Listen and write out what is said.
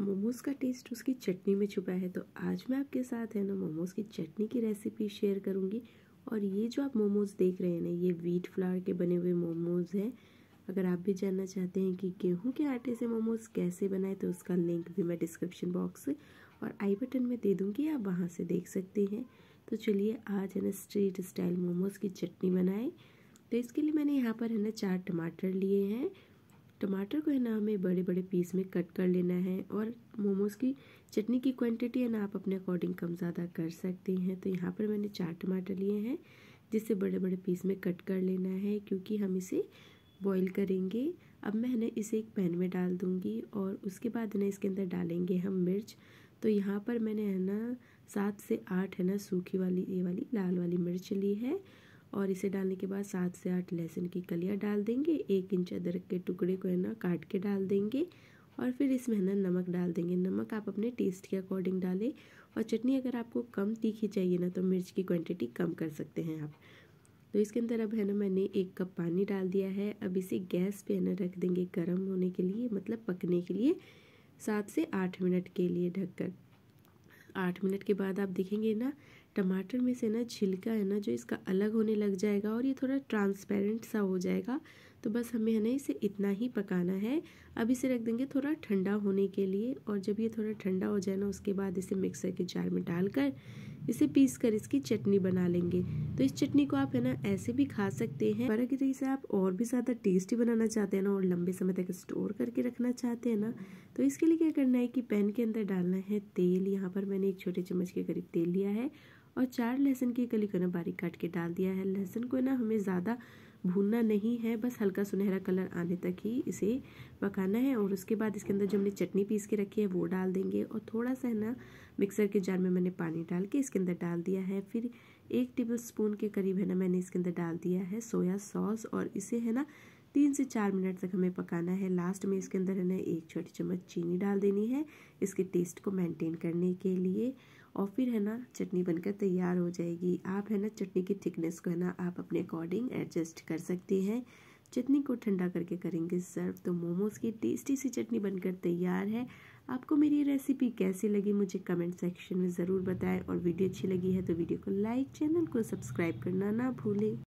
मोमोज़ का टेस्ट उसकी चटनी में छुपा है तो आज मैं आपके साथ है ना मोमोज़ की चटनी की रेसिपी शेयर करूँगी और ये जो आप मोमोज़ देख रहे हैं ना ये वीट फ्लावर के बने हुए मोमोज़ हैं अगर आप भी जानना चाहते हैं कि गेहूं के आटे से मोमोज़ कैसे बनाए तो उसका लिंक भी मैं डिस्क्रिप्शन बॉक्स और आई बटन में दे दूँगी आप वहाँ से देख सकते हैं तो चलिए आज है ना स्ट्रीट स्टाइल मोमोज़ की चटनी बनाएँ तो इसके लिए मैंने यहाँ पर है ना चार टमाटर लिए हैं टमाटर को है ना हमें बड़े बड़े पीस में कट कर लेना है और मोमोज़ की चटनी की क्वांटिटी है ना आप अपने अकॉर्डिंग कम ज़्यादा कर सकते हैं तो यहाँ पर मैंने चार टमाटर लिए हैं जिसे बड़े बड़े पीस में कट कर लेना है क्योंकि हम इसे बॉईल करेंगे अब मैं ना इसे एक पैन में डाल दूँगी और उसके बाद ना इसके अंदर डालेंगे हम मिर्च तो यहाँ पर मैंने है ना सात से आठ है ना सूखी वाली ये वाली लाल वाली मिर्च ली है और इसे डालने के बाद सात से आठ लहसुन की कलियाँ डाल देंगे एक इंच अदरक के टुकड़े को है ना काट के डाल देंगे और फिर इसमें ना नमक डाल देंगे नमक आप अपने टेस्ट के अकॉर्डिंग डालें और चटनी अगर आपको कम तीखी चाहिए ना तो मिर्च की क्वांटिटी कम कर सकते हैं आप तो इसके अंदर अब है ना मैंने एक कप पानी डाल दिया है अब इसे गैस पे है ना रख देंगे गर्म होने के लिए मतलब पकने के लिए सात से आठ मिनट के लिए ढककर आठ मिनट के बाद आप देखेंगे ना टमाटर में से ना छिलका है ना जो इसका अलग होने लग जाएगा और ये थोड़ा ट्रांसपेरेंट सा हो जाएगा तो बस हमें है ना इसे इतना ही पकाना है अब इसे रख देंगे थोड़ा ठंडा होने के लिए और जब ये थोड़ा ठंडा हो जाए ना उसके बाद इसे मिक्सर के जार में डालकर इसे पीस कर इसकी चटनी बना लेंगे तो इस चटनी को आप है ना ऐसे भी खा सकते हैं पर अगर इसे आप और भी ज़्यादा टेस्टी बनाना चाहते हैं ना और लंबे समय तक स्टोर करके रखना चाहते हैं ना तो इसके लिए क्या करना है कि पैन के अंदर डालना है तेल यहाँ पर मैंने एक छोटे चम्मच के करीब तेल लिया है और चार लहसुन की कली को ना बारीक काट के डाल दिया है लहसुन को ना हमें ज़्यादा भूनना नहीं है बस हल्का सुनहरा कलर आने तक ही इसे पकाना है और उसके बाद इसके अंदर जो हमने चटनी पीस के रखी है वो डाल देंगे और थोड़ा सा है ना मिक्सर के जार में मैंने पानी डाल के इसके अंदर डाल दिया है फिर एक टेबल स्पून के करीब है ना मैंने इसके अंदर डाल दिया है सोया सॉस और इसे है ना तीन से चार मिनट तक हमें पकाना है लास्ट में इसके अंदर है एक छोटी चम्मच चीनी डाल देनी है इसके टेस्ट को मेंटेन करने के लिए और फिर है ना चटनी बनकर तैयार हो जाएगी आप है ना चटनी की थिकनेस को है ना आप अपने अकॉर्डिंग एडजस्ट कर सकते हैं चटनी को ठंडा करके करेंगे सर्व तो मोमोज़ की टेस्टी सी चटनी बनकर तैयार है आपको मेरी रेसिपी कैसी लगी मुझे कमेंट सेक्शन में ज़रूर बताएं और वीडियो अच्छी लगी है तो वीडियो को लाइक चैनल को सब्सक्राइब करना ना भूलें